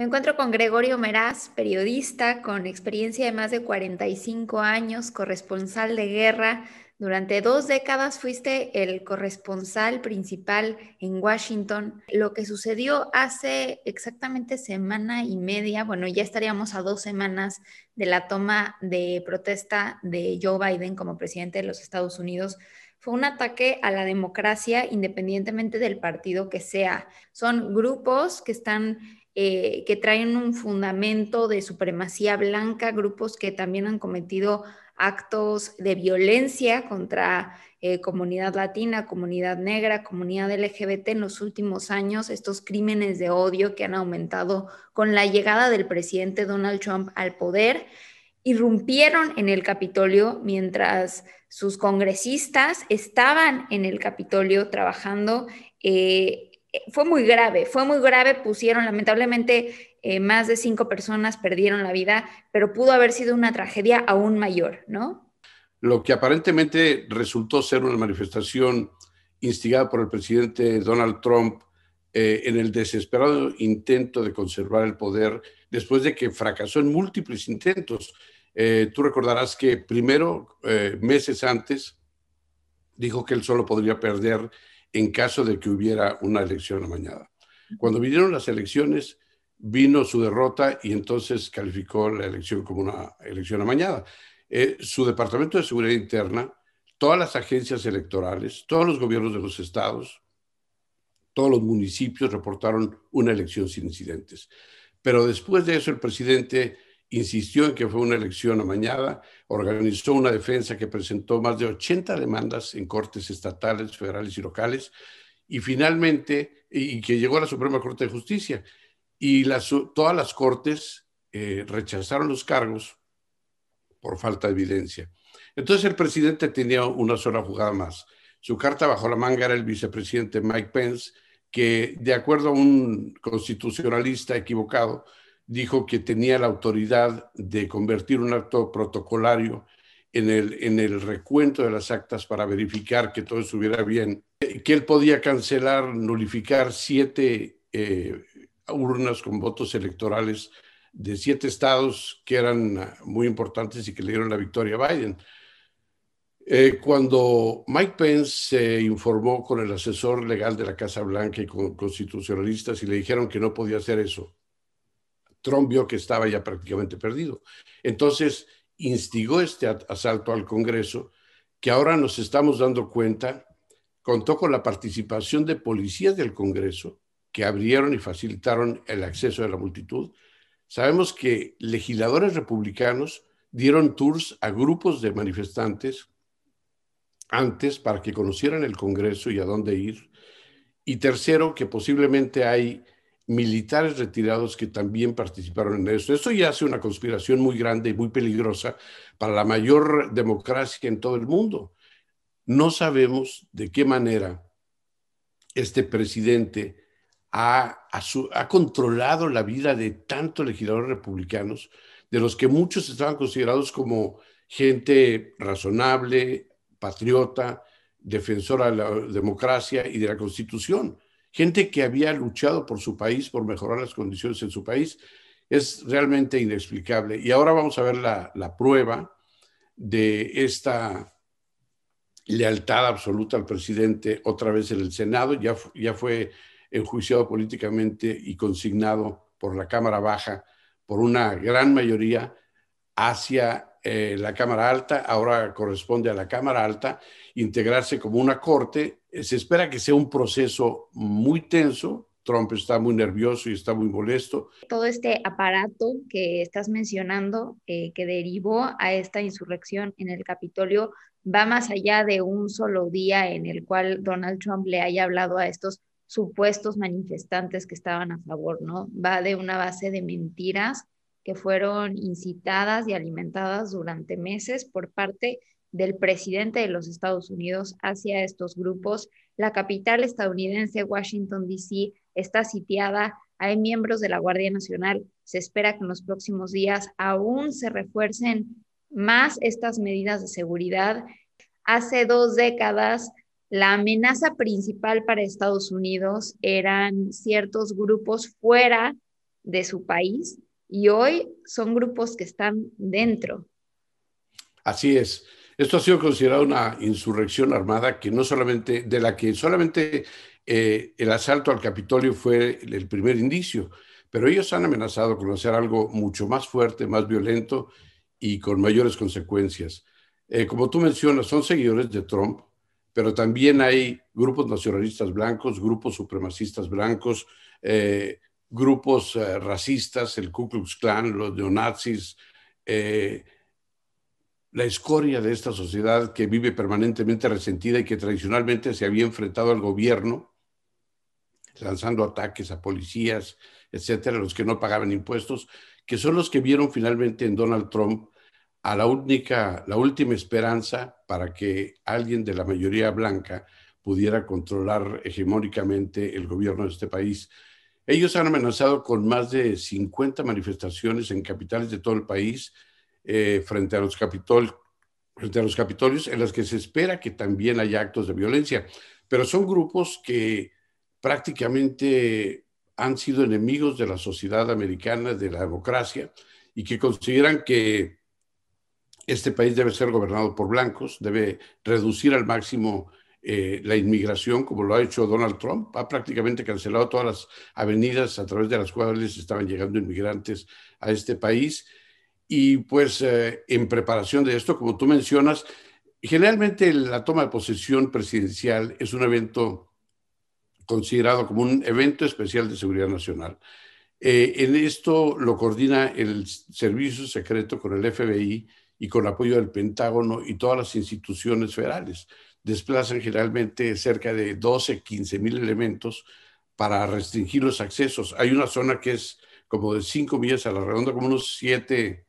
Me encuentro con Gregorio Meraz, periodista con experiencia de más de 45 años, corresponsal de guerra. Durante dos décadas fuiste el corresponsal principal en Washington. Lo que sucedió hace exactamente semana y media, bueno, ya estaríamos a dos semanas de la toma de protesta de Joe Biden como presidente de los Estados Unidos fue un ataque a la democracia independientemente del partido que sea. Son grupos que están eh, que traen un fundamento de supremacía blanca, grupos que también han cometido actos de violencia contra eh, comunidad latina, comunidad negra, comunidad LGBT en los últimos años, estos crímenes de odio que han aumentado con la llegada del presidente Donald Trump al poder, irrumpieron en el Capitolio mientras sus congresistas estaban en el Capitolio trabajando. Eh, eh, fue muy grave, fue muy grave, pusieron lamentablemente eh, más de cinco personas perdieron la vida, pero pudo haber sido una tragedia aún mayor, ¿no? Lo que aparentemente resultó ser una manifestación instigada por el presidente Donald Trump eh, en el desesperado intento de conservar el poder después de que fracasó en múltiples intentos. tú recordarás que primero, meses antes, dijo que él solo podría perder en caso de que hubiera una elección amañada. Cuando vinieron las elecciones, vino su derrota y entonces calificó la elección como una elección amañada. Eh, su Departamento de Seguridad Interna, todas las agencias electorales, todos los gobiernos de los estados, todos los municipios reportaron una elección sin incidentes. Pero después de eso, el presidente insistió en que fue una elección amañada, organizó una defensa que presentó más de 80 demandas en cortes estatales, federales y locales, y finalmente, y que llegó a la Suprema Corte de Justicia. Y todas las cortes eh, rechazaron los cargos por falta de evidencia. Entonces el presidente tenía una sola jugada más. Su carta bajo la manga era el vicepresidente Mike Pence, que de acuerdo a un constitucionalista equivocado, dijo que tenía la autoridad de convertir un acto protocolario en el, recuento de las actas para verificar que todo estuviera bien, eh, que él podía cancelar, nulificar siete eh, urnas con votos electorales de siete estados que eran ah, muy importantes y que le dieron la victoria a Biden. Eh, cuando Mike Pence se informó con el asesor legal de la Casa Blanca y con constitucionalistas y le dijeron que no podía hacer eso, Trump vio que estaba ya prácticamente perdido. Entonces, instigó este asalto al Congreso, que ahora nos estamos dando cuenta, contó con la participación de policías del Congreso, que abrieron y facilitaron el acceso de la multitud. Sabemos que legisladores republicanos dieron tours a grupos de manifestantes antes para que conocieran el Congreso y a dónde ir. Y tercero, que posiblemente hay militares retirados que también participaron en eso. Eso ya hace una conspiración muy grande y muy peligrosa para la mayor democracia en todo el mundo. No sabemos de qué manera este presidente ha, ha controlado la vida de tantos legisladores republicanos, de los que muchos estaban considerados como gente razonable, patriota, defensora de la democracia y de la constitución gente que había luchado por su país, por mejorar las condiciones en su país, es realmente inexplicable. Y ahora vamos a ver la, prueba de esta lealtad absoluta al presidente otra vez en el Senado, ya, ya fue enjuiciado políticamente y consignado por la Cámara Baja por una gran mayoría hacia eh, la Cámara Alta, ahora corresponde a la Cámara Alta integrarse como una corte eh, se espera que sea un proceso muy tenso. Trump está muy nervioso y está muy molesto. Todo este aparato que estás mencionando, eh, que derivó a esta insurrección en el Capitolio, va más allá de un solo día en el cual Donald Trump le haya hablado a estos supuestos manifestantes que estaban a favor, ¿no? Va de una base de mentiras que fueron incitadas y alimentadas durante meses por parte de del presidente de los Estados Unidos hacia estos grupos. La capital estadounidense, Washington, D.C., está sitiada. Hay miembros de la Guardia Nacional. Se espera que en los próximos días aún se refuercen más estas medidas de seguridad. Hace dos décadas, la amenaza principal para Estados Unidos eran ciertos grupos fuera de su país y hoy son grupos que están dentro. Así es. Esto ha sido considerado una insurrección armada que no solamente, de la que solamente eh, el asalto al Capitolio fue el primer indicio, pero ellos han amenazado con hacer algo mucho más fuerte, más violento y con mayores consecuencias. Eh, como tú mencionas, son seguidores de Trump, pero también hay grupos nacionalistas blancos, grupos supremacistas blancos, eh, grupos racistas, el Ku Klux Klan, los neonazis, la escoria de esta sociedad que vive permanentemente resentida y que tradicionalmente se había enfrentado al gobierno, lanzando ataques a policías, etcétera, los que no pagaban impuestos, que son los que vieron finalmente en Donald Trump a la única, la última esperanza para que alguien de la mayoría blanca pudiera controlar hegemónicamente el gobierno de este país. Ellos han amenazado con más de 50 manifestaciones en capitales de todo el país, eh, frente, a los frente a los Capitolios, en los que se espera que también haya actos de violencia. Pero son grupos que prácticamente han sido enemigos de la sociedad americana, de la democracia, y que consideran que este país debe ser gobernado por blancos, debe reducir al máximo eh, la inmigración, como lo ha hecho Donald Trump. Ha prácticamente cancelado todas las avenidas a través de las cuales estaban llegando inmigrantes a este país. Y pues eh, en preparación de esto, como tú mencionas, generalmente la toma de posesión presidencial es un evento considerado como un evento especial de seguridad nacional. Eh, en esto lo coordina el Servicio Secreto con el FBI y con apoyo del Pentágono y todas las instituciones federales. Desplazan generalmente cerca de 12, 15 mil elementos para restringir los accesos. Hay una zona que es como de 5 millas a la redonda, como unos 7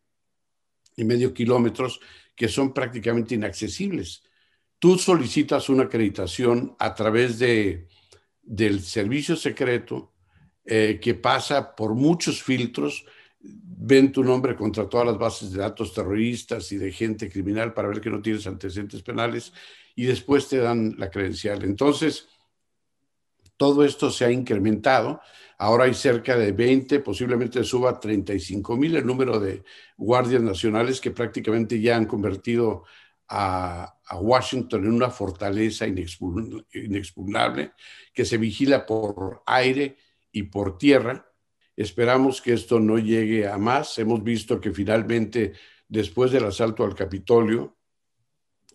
y medio kilómetros que son prácticamente inaccesibles. Tú solicitas una acreditación a través de, del servicio secreto eh, que pasa por muchos filtros, ven tu nombre contra todas las bases de datos terroristas y de gente criminal para ver que no tienes antecedentes penales y después te dan la credencial. Entonces, todo esto se ha incrementado. Ahora hay cerca de 20, posiblemente suba a 35 mil el número de guardias nacionales que prácticamente ya han convertido a, Washington en una fortaleza inexpugnable que se vigila por aire y por tierra. Esperamos que esto no llegue a más. Hemos visto que finalmente, después del asalto al Capitolio,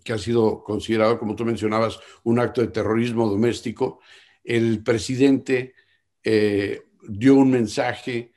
que ha sido considerado, como tú mencionabas, un acto de terrorismo doméstico, el presidente eh, dio un mensaje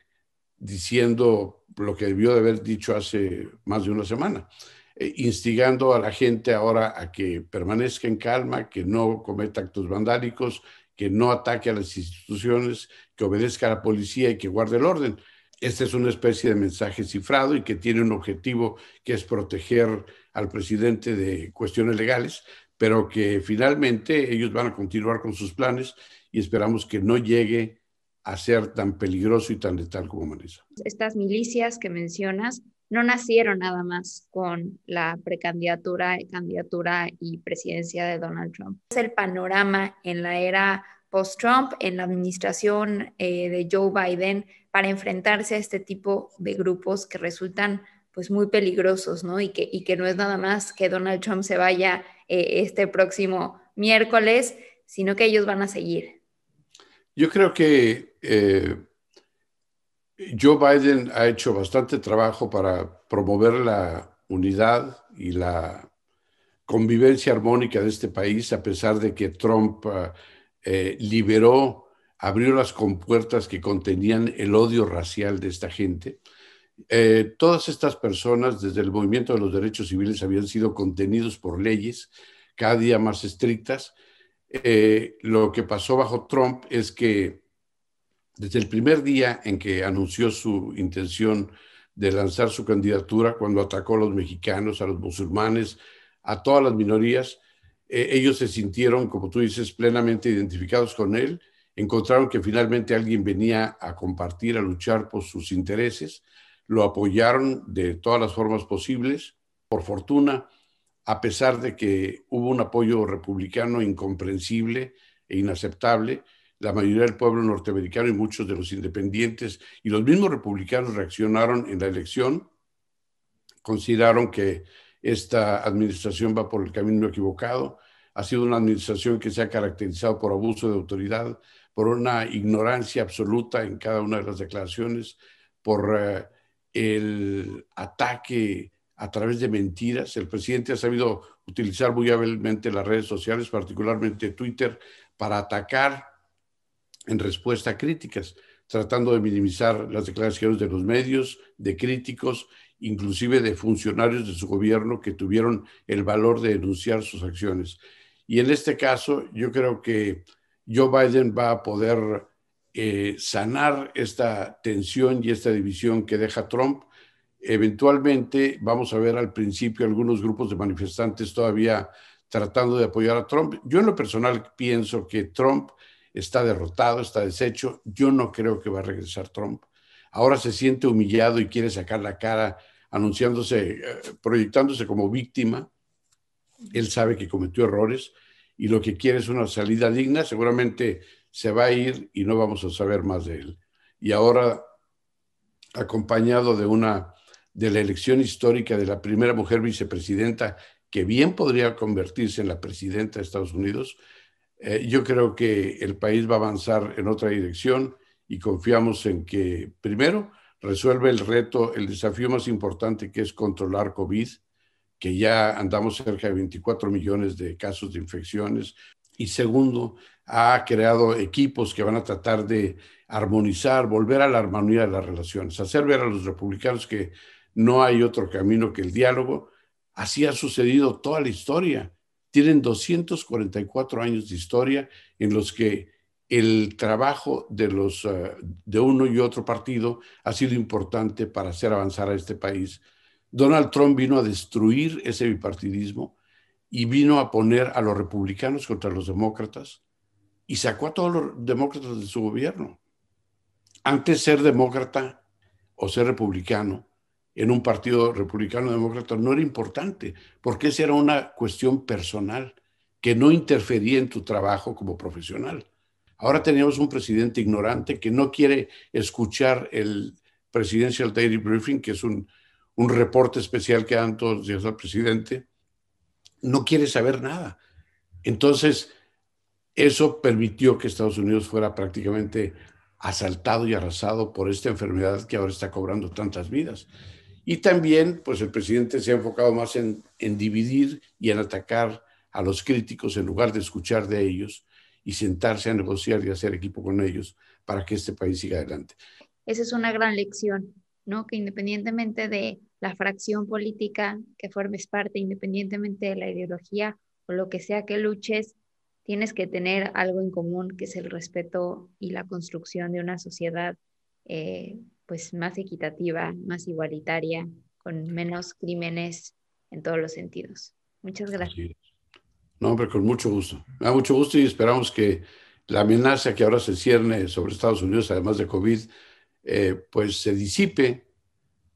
diciendo lo que debió de haber dicho hace más de una semana, eh, instigando a la gente ahora a que permanezca en calma, que no cometa actos vandálicos, que no ataque a las instituciones, que obedezca a la policía y que guarde el orden. Este es una especie de mensaje cifrado y que tiene un objetivo que es proteger al presidente de cuestiones legales, pero que finalmente ellos van a continuar con sus planes y esperamos que no llegue a ser tan peligroso y tan letal como Manesa. Estas milicias que mencionas no nacieron nada más con la precandidatura, candidatura y presidencia de Donald Trump. Es el panorama en la era post-Trump, en la administración eh, de Joe Biden, para enfrentarse a este tipo de grupos que resultan pues muy peligrosos, ¿no? Y que, y que no es nada más que Donald Trump se vaya eh, este próximo miércoles, sino que ellos van a seguir. Yo creo que eh, Joe Biden ha hecho bastante trabajo para promover la unidad y la convivencia armónica de este país, a pesar de que Trump ah, eh, liberó, abrió las compuertas que contenían el odio racial de esta gente. Eh, todas estas personas desde el movimiento de los derechos civiles habían sido contenidos por leyes cada día más estrictas. Eh, lo que pasó bajo Trump es que desde el primer día en que anunció su intención de lanzar su candidatura, cuando atacó a los mexicanos, a los musulmanes, a todas las minorías, eh, ellos se sintieron, como tú dices, plenamente identificados con él, encontraron que finalmente alguien venía a compartir, a luchar por sus intereses, lo apoyaron de todas las formas posibles, por fortuna, a pesar de que hubo un apoyo republicano incomprensible e inaceptable, la mayoría del pueblo norteamericano y muchos de los independientes y los mismos republicanos reaccionaron en la elección, consideraron que esta administración va por el camino equivocado, ha sido una administración que se ha caracterizado por abuso de autoridad, por una ignorancia absoluta en cada una de las declaraciones, por... Eh, el ataque a través de mentiras. El presidente ha sabido utilizar muy hábilmente las redes sociales, particularmente Twitter, para atacar en respuesta a críticas, tratando de minimizar las declaraciones de los medios, de críticos, inclusive de funcionarios de su gobierno que tuvieron el valor de denunciar sus acciones. Y en este caso, yo creo que Joe Biden va a poder eh, sanar esta tensión y esta división que deja Trump. Eventualmente vamos a ver al principio algunos grupos de manifestantes todavía tratando de apoyar a Trump. Yo en lo personal pienso que Trump está derrotado, está deshecho. Yo no creo que va a regresar Trump. Ahora se siente humillado y quiere sacar la cara anunciándose, eh, proyectándose como víctima. Él sabe que cometió errores y lo que quiere es una salida digna. Seguramente se va a ir y no vamos a saber más de él. Y ahora, acompañado de una de la elección histórica de la primera mujer vicepresidenta, que bien podría convertirse en la presidenta de Estados Unidos, eh, yo creo que el país va a avanzar en otra dirección y confiamos en que, primero, resuelve el reto, el desafío más importante que es controlar COVID, que ya andamos cerca de 24 millones de casos de infecciones, y segundo, ha creado equipos que van a tratar de armonizar, volver a la armonía de las relaciones, hacer ver a los republicanos que no hay otro camino que el diálogo. Así ha sucedido toda la historia. Tienen 244 años de historia en los que el trabajo de, los, eh, de uno y otro partido ha sido importante para hacer avanzar a este país. Donald Trump vino a destruir ese bipartidismo, y vino a poner a los republicanos contra los demócratas y sacó a todos los demócratas de su gobierno. Antes ser demócrata o ser republicano en un partido republicano demócrata no era importante, porque esa era una cuestión personal que no interfería en tu trabajo como profesional. Ahora tenemos un presidente ignorante que no quiere escuchar el Presidential Daily Briefing, que es un, un reporte especial que dan todos los días al presidente, no quiere saber nada. Entonces, eso permitió que Estados Unidos fuera prácticamente asaltado y arrasado por esta enfermedad que ahora está cobrando tantas vidas. Y también, pues el presidente se ha enfocado más en, en dividir y en atacar a los críticos en lugar de escuchar de ellos y sentarse a negociar y hacer equipo con ellos para que este país siga adelante. Esa es una gran lección, ¿no? Que independientemente de la fracción política que formes parte, independientemente de la ideología o lo que sea que luches, tienes que tener algo en común, que es el respeto y la construcción de una sociedad eh, pues más equitativa, más igualitaria, con menos crímenes en todos los sentidos. Muchas gracias. No, hombre, con mucho gusto. Da mucho gusto y esperamos que la amenaza que ahora se cierne sobre Estados Unidos, además de COVID, eh, pues se disipe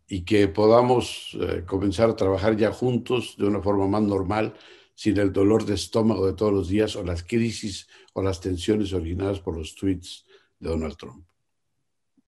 y que podamos eh, comenzar a trabajar ya juntos de una forma más normal, sin el dolor de estómago de todos los días o las crisis o las tensiones originadas por los tweets de Donald Trump.